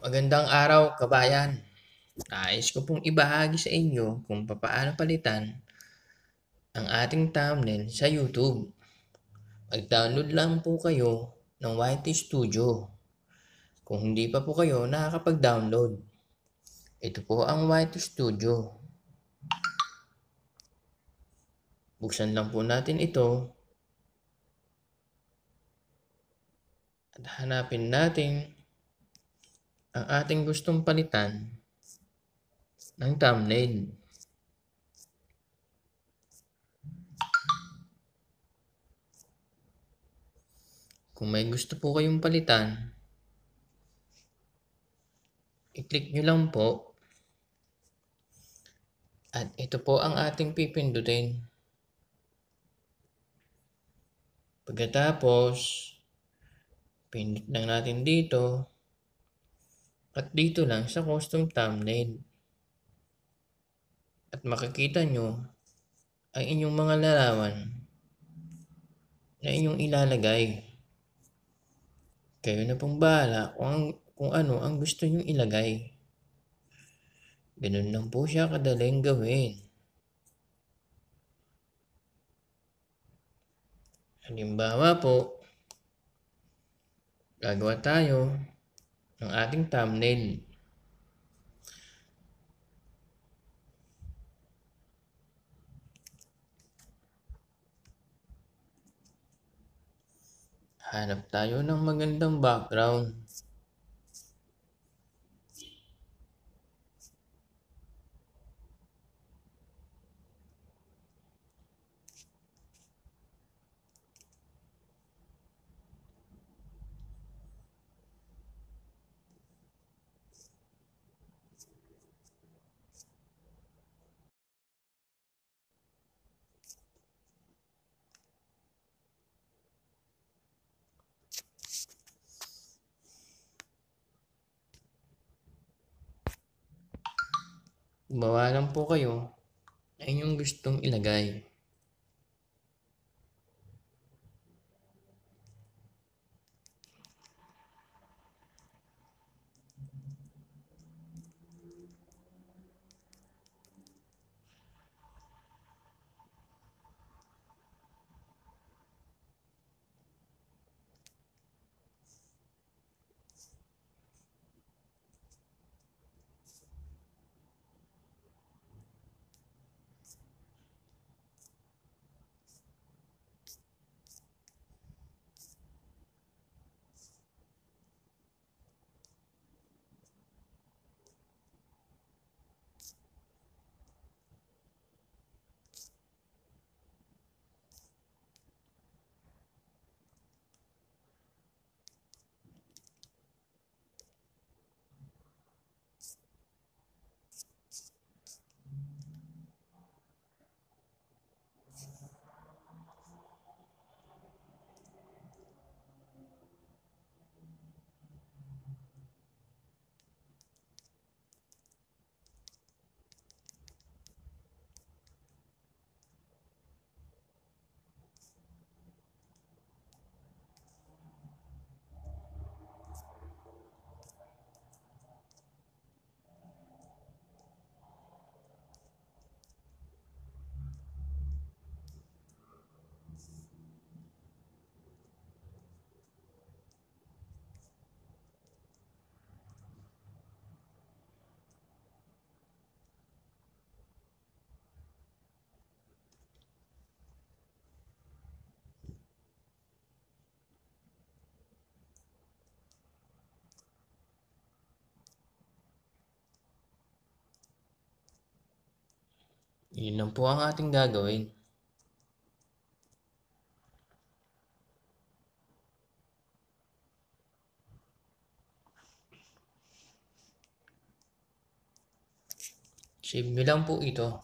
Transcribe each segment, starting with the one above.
Magandang araw, kabayan. Nais ko pong ibahagi sa inyo kung paano palitan ang ating thumbnail sa YouTube. Mag-download lang po kayo ng YT Studio. Kung hindi pa po kayo nakakapag-download, ito po ang YT Studio. Buksan lang po natin ito at hanapin natin ang ating gustong palitan ng thumbnail. Kung may gusto po kayong palitan, i-click nyo lang po at ito po ang ating pipindutin. Pagkatapos, pindot lang natin dito. At dito lang sa custom thumbnail. At makikita nyo ang inyong mga larawan na inyong ilalagay. Kayo na pong bahala kung, kung ano ang gusto nyong ilagay. Ganun lang po siya kadaling gawin. Halimbawa po, gagawa tayo ng ating thumbnail. Hanap tayo ng magandang background. Gumawa lang po kayo na yung gustong ilagay. Yun lang po ang ating gagawin. Shave nyo lang po ito.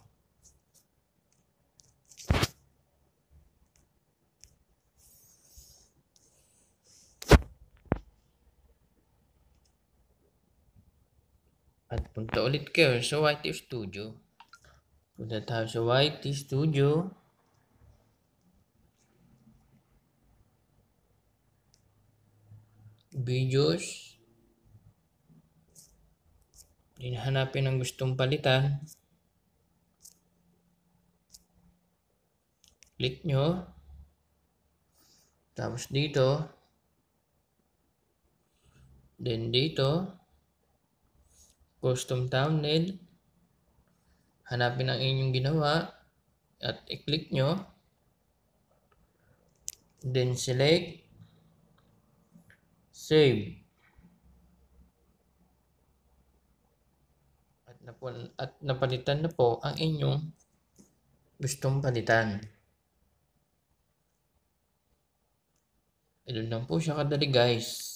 At punta ulit kayo sa White Studio. Go to Tabs YT Studio. Videos. Then ang gustong palitan. Click nyo. Tapos dito. Then dito. Custom thumbnail. Hanapin ang inyong ginawa at i-click nyo. Then select save. At, napun at napalitan na po ang inyong gustong palitan. Ganun lang po siya kadali guys.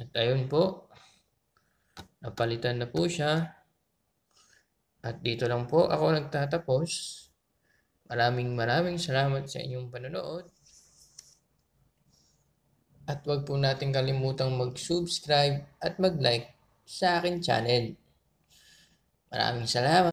At ayun po, napalitan na po siya. At dito lang po ako nagtatapos. Maraming maraming salamat sa inyong panonood. At huwag po natin kalimutang mag-subscribe at mag-like sa akin channel. Maraming salamat.